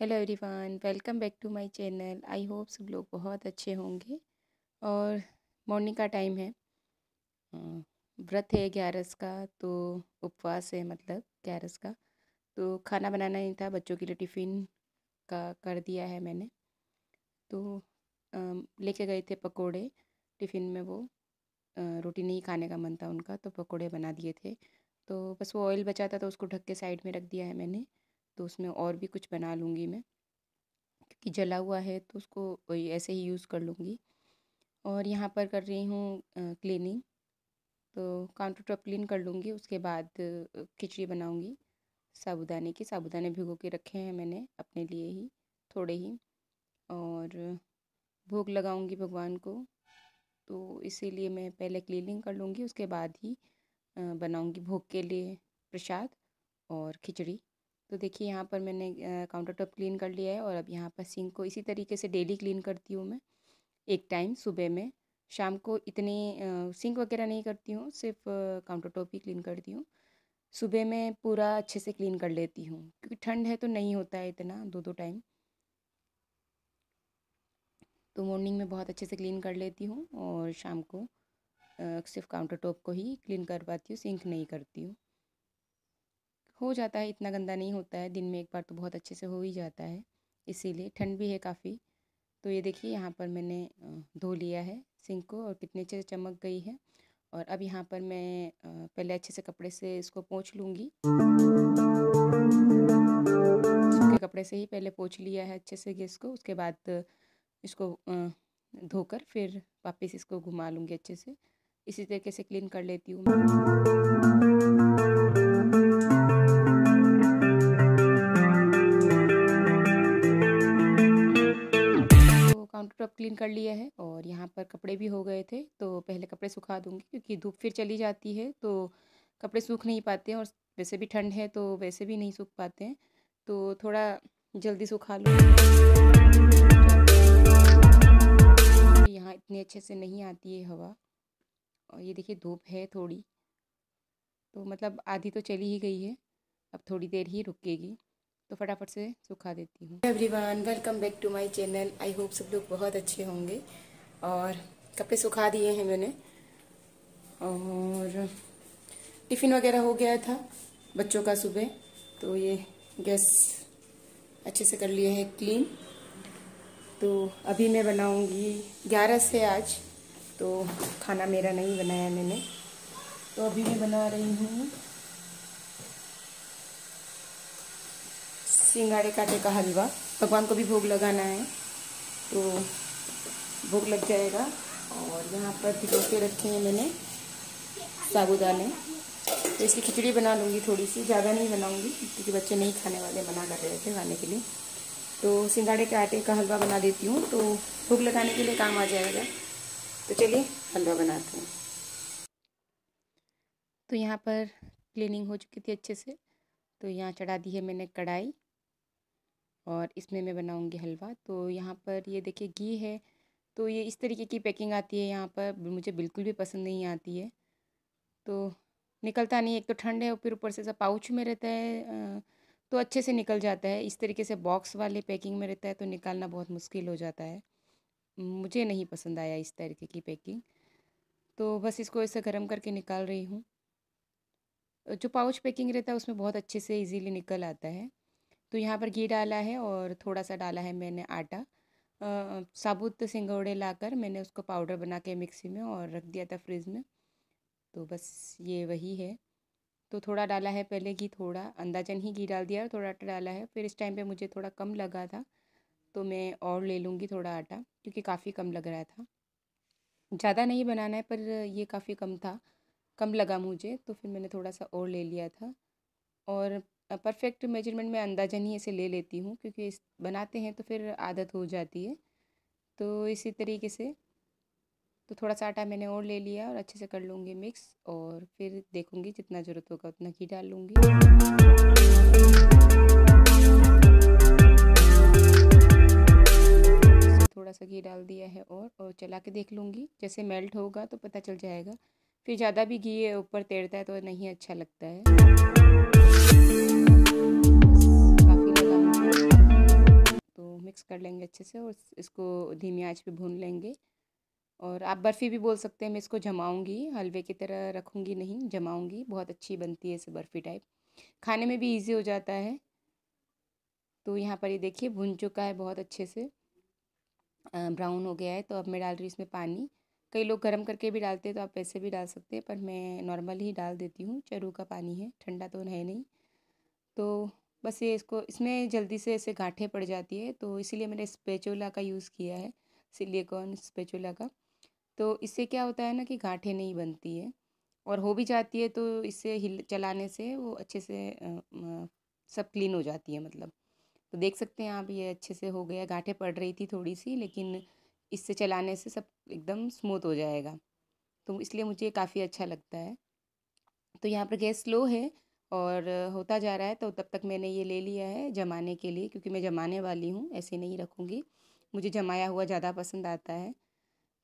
hello everyone welcome back to my channel I hope सब लोग बहुत अच्छे होंगे और मॉर्निंग का टाइम है hmm, व्रत है ग्यारस का तो उपवास है मतलब ग्यारस का तो खाना बनाना नहीं था बच्चों के लिए टिफ़िन का कर दिया है मैंने तो लेके गए थे पकोड़े टिफ़िन में वो रोटी नहीं खाने का मन था उनका तो पकोड़े बना दिए थे तो बस वो ऑयल बचा था तो उसको ढक के साइड में रख दिया है मैंने तो उसमें और भी कुछ बना लूँगी मैं क्योंकि जला हुआ है तो उसको ऐसे ही यूज़ कर लूँगी और यहाँ पर कर रही हूँ क्लीनिंग तो काउंटर टॉप क्लीन कर लूँगी उसके बाद खिचड़ी बनाऊँगी साबुदाने की साबुदाने भिगो के रखे हैं मैंने अपने लिए ही थोड़े ही और भोग लगाऊँगी भगवान को तो इसीलिए मैं पहले क्लीनिंग कर लूँगी उसके बाद ही बनाऊँगी भोग के लिए प्रसाद और खिचड़ी तो देखिए यहाँ पर मैंने काउंटर टॉप क्लीन कर लिया है और अब यहाँ पर सिंक को इसी तरीके से डेली क्लीन करती हूँ मैं एक टाइम सुबह में शाम को इतने सिंक वगैरह नहीं करती हूँ सिर्फ काउंटर टॉप ही क्लीन करती हूँ सुबह में पूरा अच्छे से क्लीन कर लेती हूँ क्योंकि ठंड है तो नहीं होता है इतना दो दो टाइम तो मॉर्निंग में बहुत अच्छे से क्लीन कर लेती हूँ और शाम को सिर्फ काउंटर टॉप को ही क्लीन कर पाती हूँ सिंक नहीं करती हूँ हो जाता है इतना गंदा नहीं होता है दिन में एक बार तो बहुत अच्छे से हो ही जाता है इसीलिए ठंड भी है काफ़ी तो ये देखिए यहाँ पर मैंने धो लिया है सिंक को और कितने अच्छे से चमक गई है और अब यहाँ पर मैं पहले अच्छे से कपड़े से इसको पोंछ लूँगी सूखे कपड़े से ही पहले पोंछ लिया है अच्छे से गैस को उसके बाद इसको धोकर फिर वापस इसको घुमा लूँगी अच्छे से इसी तरीके से क्लीन कर लेती हूँ मैं लैपटॉप क्लीन कर लिया है और यहाँ पर कपड़े भी हो गए थे तो पहले कपड़े सुखा दूँगी क्योंकि धूप फिर चली जाती है तो कपड़े सूख नहीं पाते और वैसे भी ठंड है तो वैसे भी नहीं सूख पाते हैं तो थोड़ा जल्दी सुखा लो यहाँ इतने अच्छे से नहीं आती है हवा और ये देखिए धूप है थोड़ी तो मतलब आधी तो चली ही गई है अब थोड़ी देर ही रुकेगी तो फटाफट से सुखा देती हूँ everyone welcome back to my channel I hope सब लोग बहुत अच्छे होंगे और कपड़े सुखा दिए हैं मैंने और टिफ़िन वगैरह हो गया था बच्चों का सुबह तो ये गैस अच्छे से कर लिए है क्लीन तो अभी मैं बनाऊंगी ग्यारह से आज तो खाना मेरा नहीं बनाया मैंने तो अभी मैं बना रही हूँ सिंगाड़े काटे का हलवा भगवान को भी भोग लगाना है तो भोग लग जाएगा और यहाँ पर भिगो के रखे हैं मैंने साबुदाने तो इसकी खिचड़ी बना लूँगी थोड़ी सी ज़्यादा नहीं बनाऊँगी क्योंकि बच्चे नहीं खाने वाले मना कर रहे थे खाने के लिए तो सिंगाड़े के आटे का हलवा बना देती हूँ तो भूख लगाने के लिए काम आ जाएगा तो चलिए हलवा बनाते हैं तो यहाँ पर क्लीनिंग हो चुकी थी अच्छे से तो यहाँ चढ़ा दी है मैंने कढ़ाई और इसमें मैं बनाऊँगी हलवा तो यहाँ पर ये देखिए घी है तो ये इस तरीके की पैकिंग आती है यहाँ पर मुझे बिल्कुल भी पसंद नहीं आती है तो निकलता नहीं एक तो ठंड है फिर ऊपर से सब पाउच में रहता है तो अच्छे से निकल जाता है इस तरीके से बॉक्स वाले पैकिंग में रहता है तो निकालना बहुत मुश्किल हो जाता है मुझे नहीं पसंद आया इस तरीके की पैकिंग तो बस इसको ऐसे गर्म करके निकाल रही हूँ जो पाउच पैकिंग रहता है उसमें बहुत अच्छे से इजीली निकल आता है तो यहाँ पर घी डाला है और थोड़ा सा डाला है मैंने आटा साबुत सिंगौड़े लाकर मैंने उसको पाउडर बना के मिक्सी में और रख दिया था फ्रिज में तो बस ये वही है तो थोड़ा डाला है पहले घी थोड़ा अंदाजन ही घी डाल दिया और थोड़ा आटा डाला है फिर इस टाइम पे मुझे थोड़ा कम लगा था तो मैं और ले लूँगी थोड़ा आटा क्योंकि काफ़ी कम लग रहा था ज़्यादा नहीं बनाना है पर ये काफ़ी कम था कम लगा मुझे तो फिर मैंने थोड़ा सा और ले लिया था और परफेक्ट मेजरमेंट में अंदाजन ही इसे ले लेती हूँ क्योंकि इस बनाते हैं तो फिर आदत हो जाती है तो इसी तरीके से तो थोड़ा सा आटा मैंने और ले लिया और अच्छे से कर लूँगी मिक्स और फिर देखूँगी जितना ज़रूरत होगा उतना घी डाल लूँगी थोड़ा सा घी डाल दिया है और और चला के देख लूँगी जैसे मेल्ट होगा तो पता चल जाएगा फिर ज़्यादा भी घी ऊपर तैरता है तो नहीं अच्छा लगता है मिक्स कर लेंगे अच्छे से और इसको धीमी आंच पे भून लेंगे और आप बर्फ़ी भी बोल सकते हैं मैं इसको जमाऊंगी हलवे की तरह रखूंगी नहीं जमाऊंगी बहुत अच्छी बनती है इसे बर्फ़ी टाइप खाने में भी इजी हो जाता है तो यहाँ पर ये देखिए भुन चुका है बहुत अच्छे से ब्राउन हो गया है तो अब मैं डाल रही हूँ इसमें पानी कई लोग गर्म करके भी डालते हैं तो आप वैसे भी डाल सकते हैं पर मैं नॉर्मल ही डाल देती हूँ चरू का पानी है ठंडा तो है नहीं तो बस ये इसको इसमें जल्दी से ऐसे गाठे पड़ जाती है तो इसीलिए मैंने स्पेचोला का यूज़ किया है सिलिकॉन स्पेचोला का तो इससे क्या होता है ना कि गाँठे नहीं बनती है और हो भी जाती है तो इससे हिल चलाने से वो अच्छे से सब क्लीन हो जाती है मतलब तो देख सकते हैं आप ये अच्छे से हो गया गाँठे पड़ रही थी थोड़ी सी लेकिन इससे चलाने से सब एकदम स्मूथ हो जाएगा तो इसलिए मुझे काफ़ी अच्छा लगता है तो यहाँ पर गैस स्लो है और होता जा रहा है तो तब तक मैंने ये ले लिया है जमाने के लिए क्योंकि मैं जमाने वाली हूँ ऐसे नहीं रखूँगी मुझे जमाया हुआ ज़्यादा पसंद आता है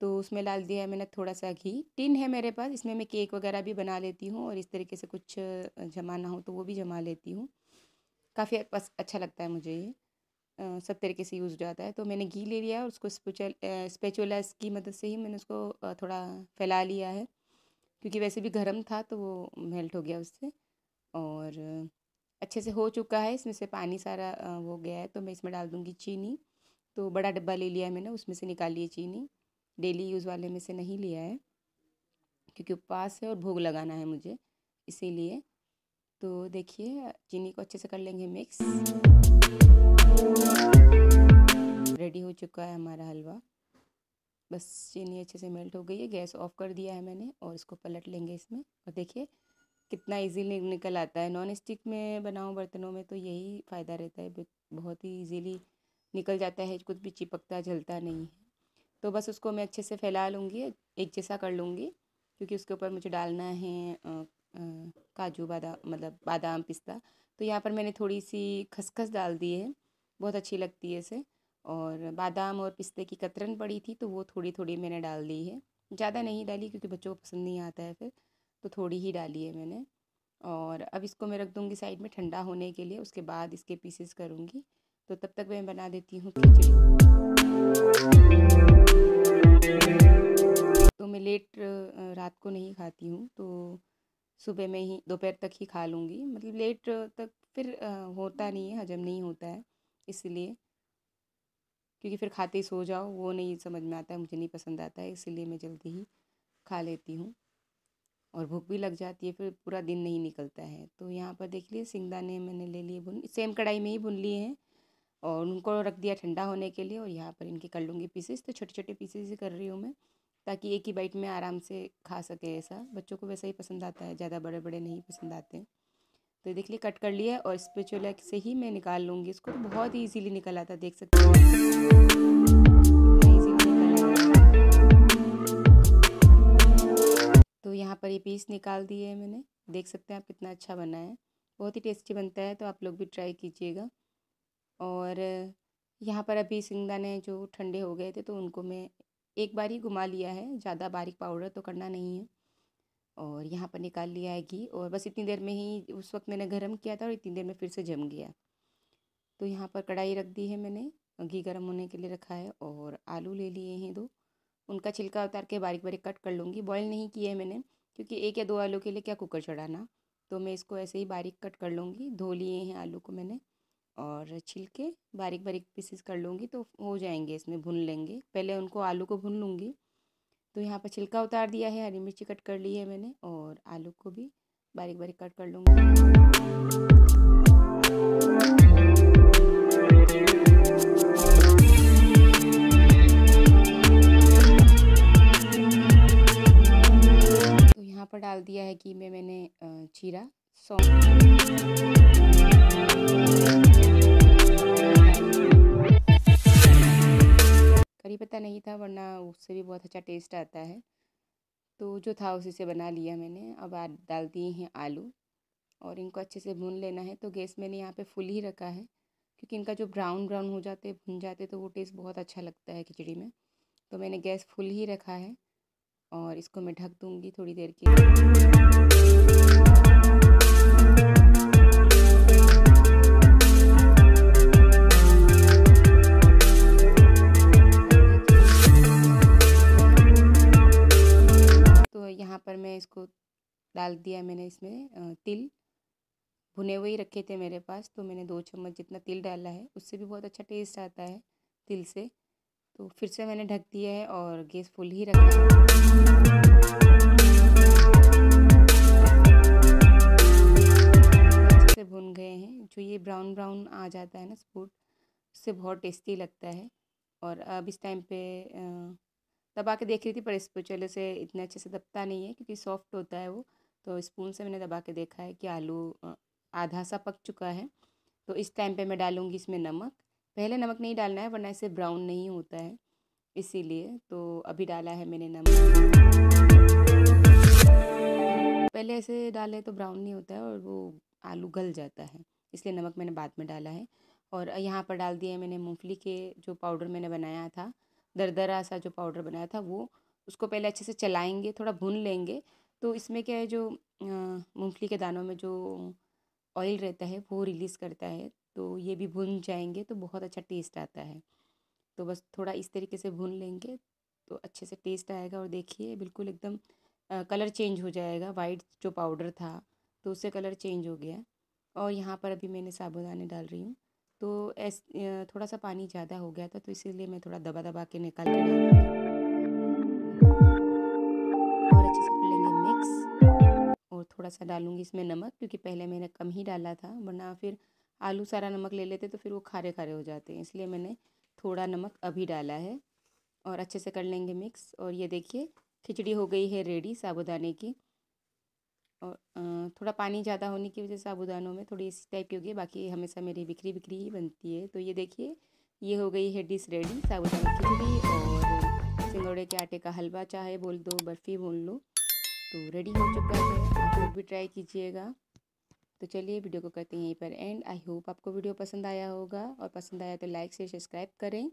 तो उसमें डाल दिया है मैंने थोड़ा सा घी टिन है मेरे पास इसमें मैं केक वगैरह भी बना लेती हूँ और इस तरीके से कुछ जमाना हो तो वो भी जमा लेती हूँ काफ़ी अच्छा लगता है मुझे ये सब तरीके से यूज हो जाता है तो मैंने घी ले लिया और उसको स्पेचुला की मदद से ही मैंने उसको थोड़ा फैला लिया है क्योंकि वैसे भी गर्म था तो वो मेल्ट हो गया उससे और अच्छे से हो चुका है इसमें से पानी सारा हो गया है तो मैं इसमें डाल दूँगी चीनी तो बड़ा डब्बा ले लिया है मैंने उसमें से निकाली है चीनी डेली यूज़ वाले में से नहीं लिया है क्योंकि उपवास है और भोग लगाना है मुझे इसीलिए तो देखिए चीनी को अच्छे से कर लेंगे मिक्स रेडी हो चुका है हमारा हलवा बस चीनी अच्छे से मेल्ट हो गई है गैस ऑफ कर दिया है मैंने और इसको पलट लेंगे इसमें और देखिए कितना इजीली निकल आता है नॉन स्टिक में बनाऊँ बर्तनों में तो यही फ़ायदा रहता है बहुत ही इजीली निकल जाता है कुछ भी चिपकता जलता नहीं है तो बस उसको मैं अच्छे से फैला लूँगी एक जैसा कर लूँगी क्योंकि उसके ऊपर मुझे डालना है काजू बादाम मतलब बादाम पिस्ता तो यहाँ पर मैंने थोड़ी सी खसखस डाल दी है बहुत अच्छी लगती है इसे और बादाम और पिस्ते की कतरन पड़ी थी तो वो थोड़ी थोड़ी मैंने डाल दी है ज़्यादा नहीं डाली क्योंकि बच्चों को पसंद नहीं आता है फिर तो थोड़ी ही डाली है मैंने और अब इसको मैं रख दूँगी साइड में ठंडा होने के लिए उसके बाद इसके पीसेस करूँगी तो तब तक मैं बना देती हूँ खिचड़ी तो मैं लेट रात को नहीं खाती हूँ तो सुबह में ही दोपहर तक ही खा लूँगी मतलब लेट तक फिर होता नहीं है हजम नहीं होता है इसलिए क्योंकि फिर खाते ही सो जाओ वो नहीं समझ में आता है मुझे नहीं पसंद आता है इसलिए मैं जल्दी ही खा लेती हूँ और भूख भी लग जाती है फिर पूरा दिन नहीं निकलता है तो यहाँ पर देख लिए सिंगदाने मैंने ले लिए भुन सेम कढ़ाई में ही भुन लिए हैं और उनको रख दिया ठंडा होने के लिए और यहाँ पर इनके कर लूँगी पीसेस तो छोटे छोटे पीसेस ही कर रही हूँ मैं ताकि एक ही बाइट में आराम से खा सके ऐसा बच्चों को वैसा ही पसंद आता है ज़्यादा बड़े बड़े नहीं पसंद आते तो देख लिए कट कर लिया और स्पेचुला से ही मैं निकाल लूँगी इसको तो बहुत ही ईजीली निकल आता देख सकते हो यहाँ पर ये पीस निकाल दिए है मैंने देख सकते हैं आप कितना अच्छा बना है बहुत ही टेस्टी बनता है तो आप लोग भी ट्राई कीजिएगा और यहाँ पर अभी सिंगदाने जो ठंडे हो गए थे तो उनको मैं एक बार ही घुमा लिया है ज़्यादा बारीक पाउडर तो करना नहीं है और यहाँ पर निकाल लिया है घी और बस इतनी देर में ही उस वक्त मैंने गर्म किया था और इतनी देर में फिर से जम गया तो यहाँ पर कढ़ाई रख दी है मैंने घी गर्म होने के लिए रखा है और आलू ले लिए हैं दो उनका छिलका उतार के बारीक बारीक कट कर लूँगी बॉयल नहीं किया है मैंने क्योंकि एक या दो आलू के लिए क्या कुकर चढ़ाना तो मैं इसको ऐसे ही बारीक कट कर लूँगी धो लिए हैं आलू को मैंने और छिलके बारीक बारीक पीसेस कर लूँगी तो हो जाएंगे इसमें भून लेंगे पहले उनको आलू को भून लूँगी तो यहाँ पर छिलका उतार दिया है हरी मिर्ची कट कर ली है मैंने और आलू को भी बारीक बारीक कट कर लूँगी घी में मैंने चीरा सौ करी पत्ता नहीं था वरना उससे भी बहुत अच्छा टेस्ट आता है तो जो था उसी से बना लिया मैंने अब डाल दिए हैं आलू और इनको अच्छे से भून लेना है तो गैस मैंने यहाँ पे फुल ही रखा है क्योंकि इनका जो ब्राउन ब्राउन हो जाते भुन जाते तो वो टेस्ट बहुत अच्छा लगता है खिचड़ी में तो मैंने गैस फुल ही रखा है और इसको मैं ढक दूंगी थोड़ी देर के तो यहाँ पर मैं इसको डाल दिया मैंने इसमें तिल भुने हुए ही रखे थे मेरे पास तो मैंने दो चम्मच जितना तिल डाला है उससे भी बहुत अच्छा टेस्ट आता है तिल से तो फिर से मैंने ढक दिया है और गैस फुल ही रखा है भुन गए हैं जो ये ब्राउन ब्राउन आ जाता है ना स्पूट उससे बहुत टेस्टी लगता है और अब इस टाइम पे दबा के देख रही थी पर चले से इतना अच्छे से दबता नहीं है क्योंकि सॉफ्ट होता है वो तो स्पून से मैंने दबा के देखा है कि आलू आधा सा पक चुका है तो इस टाइम पे मैं डालूँगी इसमें नमक पहले नमक नहीं डालना है वरना इसे ब्राउन नहीं होता है इसीलिए तो अभी डाला है मैंने नमक पहले ऐसे डाले तो ब्राउन नहीं होता है और वो आलू गल जाता है इसलिए नमक मैंने बाद में डाला है और यहाँ पर डाल दिया है मैंने मूंगफली के जो पाउडर मैंने बनाया था दरदरा सा जो पाउडर बनाया था वो उसको पहले अच्छे से चलाएंगे थोड़ा भून लेंगे तो इसमें क्या है जो मूंगफली के दानों में जो ऑयल रहता है वो रिलीज़ करता है तो ये भी भुन जाएंगे तो बहुत अच्छा टेस्ट आता है तो बस थोड़ा इस तरीके से भुन लेंगे तो अच्छे से टेस्ट आएगा और देखिए बिल्कुल एकदम आ, कलर चेंज हो जाएगा वाइट जो पाउडर था तो उससे कलर चेंज हो गया और यहाँ पर अभी मैंने साबुदाने डाल रही हूँ तो ऐस थोड़ा सा पानी ज़्यादा हो गया था तो इसीलिए मैं थोड़ा दबा दबा के निकाल के डाल रही और अच्छे से लेंगे मिक्स और थोड़ा सा डालूँगी इसमें नमक क्योंकि पहले मैंने कम ही डाला था वरना फिर आलू सारा नमक ले लेते तो फिर वो खारे खारे हो जाते हैं इसलिए मैंने थोड़ा नमक अभी डाला है और अच्छे से कर लेंगे मिक्स और ये देखिए खिचड़ी हो गई है रेडी साबुदाने की और थोड़ा पानी ज़्यादा होने की वजह से साबुदानों में थोड़ी इसी टाइप की होगी बाकी हमेशा मेरी बिक्री बिक्री ही बनती है तो ये देखिए ये हो गई है डिश रेडी साबुदानी खिचड़ी और सिंगोड़े के आटे का हलवा चाहे बोल दो बर्फ़ी बोल लो तो रेडी हो चुका है आप लोग भी ट्राई कीजिएगा तो चलिए वीडियो को करते हैं यहीं पर एंड आई होप आपको वीडियो पसंद आया होगा और पसंद आया तो लाइक से सब्सक्राइब करें